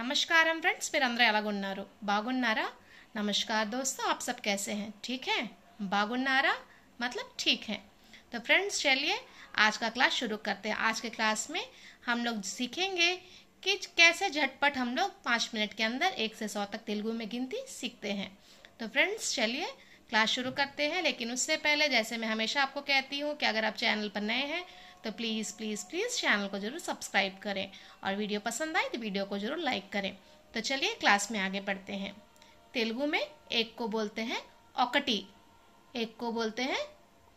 नमस्कार फ्रेंड्स मेरे अंदर ఎలాగున్నారు బాగున్నారా नमस्कार दोस्तों आप सब कैसे हैं ठीक हैं बागुनारा मतलब ठीक हैं तो फ्रेंड्स चलिए आज का क्लास शुरू करते हैं आज के क्लास में हम लोग सीखेंगे कि कैसे झटपट हम लोग पाँच मिनट के अंदर एक से सौ तक तेलुगु में गिनती सीखते हैं तो फ्रेंड्स चलिए क्लास शुरू करते हैं लेकिन उससे पहले जैसे मैं हमेशा आपको कहती हूँ कि अगर आप चैनल पर नए हैं तो प्लीज़ प्लीज़ प्लीज़ चैनल को ज़रूर सब्सक्राइब करें और वीडियो पसंद आए तो वीडियो को ज़रूर लाइक करें तो चलिए क्लास में आगे बढ़ते हैं तेलुगु में एक को बोलते हैं औकटी एक को बोलते हैं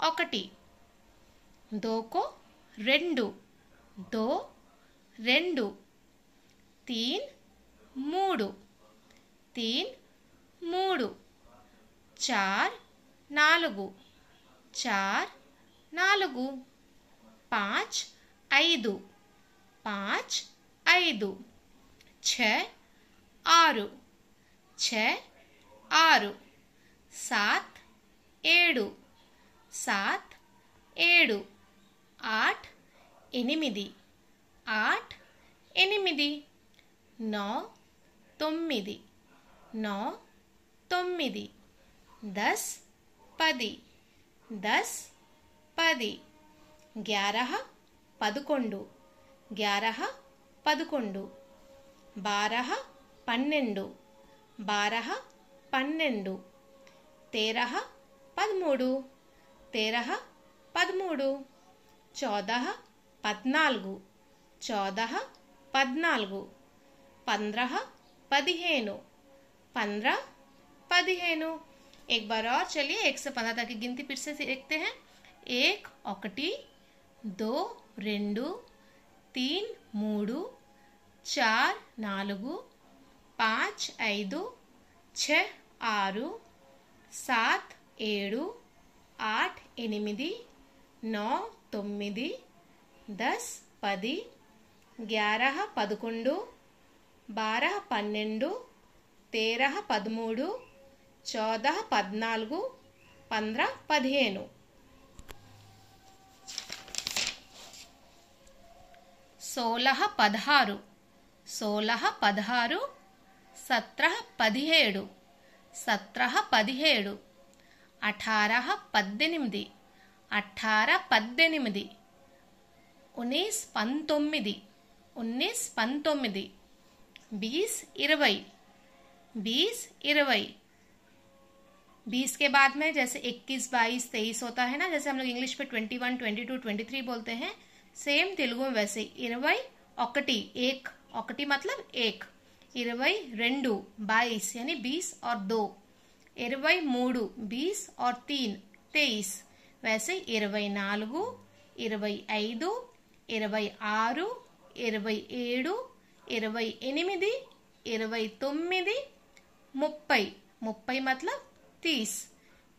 ओकटी दो को रेंडू दो रेंडू तीन मूडू तीन मूडू चार नालगु चार नालगु पाँच ऐदु पाँच ऐदु छ आरु छ आरु सात एडु सात एडु आठ ఎనిమిది ఆట్ ఎనిమిది నో తొమ్మిది నో తొమ్మిది దస్ పది దస్ పది ग्यारह పదకొండు గ్యారహ పదకొండు బారహ పన్నెండు బారహ పన్నెండు తేరహ పదమూడు తేరహ పదమూడు చౌదహ పద్నాలుగు చౌదహ పద్నాలుగు పంద్రహ పదిహేను पंद्रह पदिहेनु एक बार और चलिए एक से पंद्रह तक की गिनती फिर से देखते हैं एक औकटी దో రెండు తీన్ మూడు చార్ నాలుగు పాచ్ ఐదు ఛ ఆరు సాత్ ఏడు ఆట్ ఎనిమిది నో తొమ్మిది దస్ పది గ్యారహ పదకొండు బారహ పన్నెండు తేరహ పదమూడు చౌదహ పద్నాలుగు పంద్ర పదిహేను सोलह पदहार सोलह पदहार सत्रह पदहे सत्रह पदहे अठारह पद्धेनिमिदि अठार पद्धेनिमिदि उन्नीस पंतొమ్మిది उन्नीस पंतొమ్మిది बीस इरवई बीस इरवई बीस के बाद में जैसे इक्कीस बाईस तेईस होता है ना जैसे हम लोग इंग्लिश में twenty one twenty two twenty three बोलते हैं సేమ్ తెలుగు వేసే ఇరవై ఒకటి ఏక్ ఒకటి మతలబ్ ఏక్ ఇరవై రెండు బాయిస్ అని బీస్ ఆర్ దో ఇరవై మూడు బీస్ ఆర్ తీన్ తేయిస్ వేసే ఇరవై నాలుగు ఇరవై ఐదు ఇరవై ఆరు ఇరవై ఏడు ఇరవై ఎనిమిది ఇరవై తొమ్మిది ముప్పై ముప్పై మతలబ్ తీస్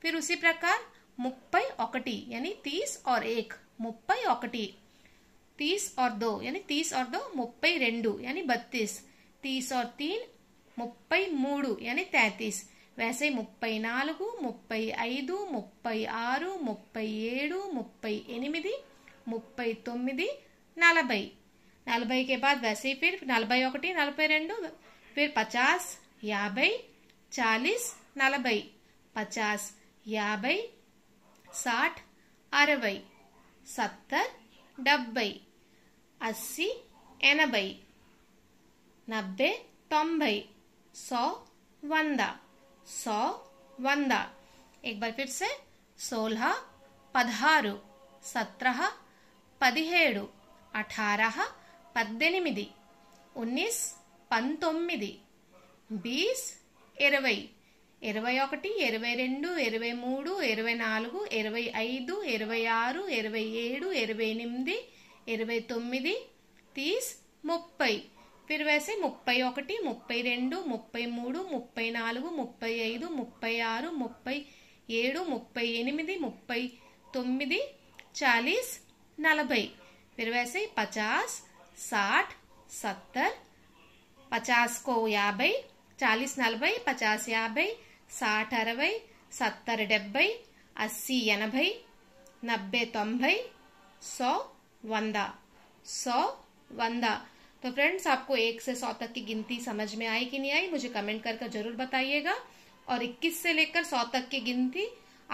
ఫిర్ ఉసి ప్రకార్ ముప్పై ఒకటి అని తీస్ ఆర్ ఏక్ ముప్పై ఒకటి తీస్ ఆర్ దో యాని తీస్ ఆర్ దో ముప్పై రెండు యాని బత్తీస్ తీస్ ఆర్ తీన్ ముప్పై మూడు యాని తేతీస్ వేసవి ముప్పై నాలుగు ముప్పై ఐదు ముప్పై ఆరు ముప్పై ఏడు ముప్పై ఎనిమిది ముప్పై తొమ్మిది నలభై नलबई के बाद वैसे నలభై ఒకటి నలభై రెండు ఫిర్ పచాస్ యాభై చాలీస్ నలభై పచాస్ యాభై సాట్ అరవై సత్తర్ డెబ్బై అస్సీ ఎనభై నబ్బే తొంభై సో వంద సో వంద ఎక్బర్ఫిట్సే సోల్హ పదహారు సత్రహ పదిహేడు అఠారహ పద్దెనిమిది ఉన్నీస్ పంతొమ్మిది బీస్ ఇరవై ఇరవై ఒకటి ఇరవై రెండు ఇరవై మూడు ఇరవై నాలుగు ఇరవై ఐదు ఇరవై ఆరు ఇరవై ఏడు ఇరవై ఎనిమిది ఇరవై తొమ్మిది తీస్ ముప్పై వీరు ముప్పై ఒకటి ముప్పై రెండు ముప్పై మూడు ముప్పై నాలుగు ముప్పై ఐదు ముప్పై ఆరు ముప్పై ఏడు ముప్పై ఎనిమిది ముప్పై తొమ్మిది చాలీస్ నలభై फिर పచాస్ సాట్ సత్తర్ పచాస్కో యాభై చాలీస్ నలభై పచాస్ యాభై సాట్ అరవై సత్తర్ డెబ్బై అస్సీ ఎనభై నబ్బై తొంభై సో वंदा सौ वंदा तो फ्रेंड्स आपको एक से सौ तक की गिनती समझ में आई कि नहीं आई मुझे कमेंट करके जरूर बताइएगा और 21 से लेकर 100 तक की गिनती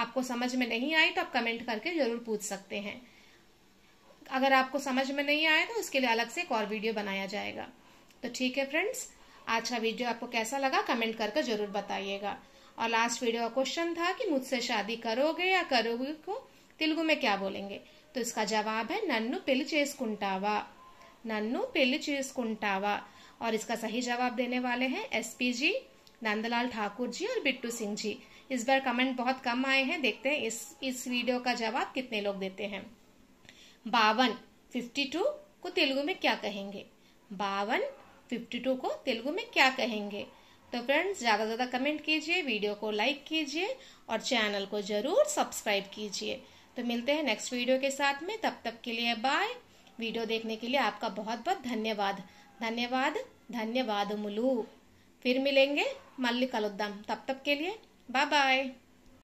आपको समझ में नहीं आई तो आप कमेंट करके जरूर पूछ सकते हैं अगर आपको समझ में नहीं आया तो उसके लिए अलग से एक और वीडियो बनाया जाएगा तो ठीक है फ्रेंड्स आज का वीडियो आपको कैसा लगा कमेंट करके जरूर बताइएगा और लास्ट वीडियो का क्वेश्चन था कि मुझसे शादी करोगे या करोगे को तेलुगु में क्या बोलेंगे तो इसका जवाब है नन्नु पेली चेसुकुंटावा नन्नु पेली चेसुकुंटावा और इसका सही जवाब देने वाले हैं जी नंदलाल ठाकुर जी और बिट्टू सिंह जी इस बार कमेंट बहुत कम आए हैं देखते हैं इस इस वीडियो का जवाब कितने लोग देते हैं बावन फिफ्टी टू को तेलुगु में क्या कहेंगे बावन फिफ्टी टू को तेलुगु में क्या कहेंगे तो फ्रेंड्स ज़्यादा ज़्यादा कमेंट कीजिए वीडियो को लाइक कीजिए और चैनल को ज़रूर सब्सक्राइब कीजिए तो मिलते हैं नेक्स्ट वीडियो के साथ में तब तक के लिए बाय वीडियो देखने के लिए आपका बहुत बहुत धन्यवाद धन्यवाद धन्यवाद मुलू फिर मिलेंगे मल्ली कलुद्दम तब तक के लिए बाय बाय